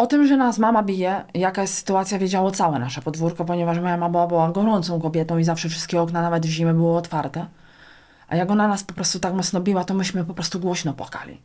O tym, że nas mama bije, jaka jest sytuacja, wiedziało całe nasze podwórko, ponieważ moja mama była gorącą kobietą i zawsze wszystkie okna, nawet w zimę, były otwarte. A jak ona nas po prostu tak mocno biła, to myśmy po prostu głośno płakali.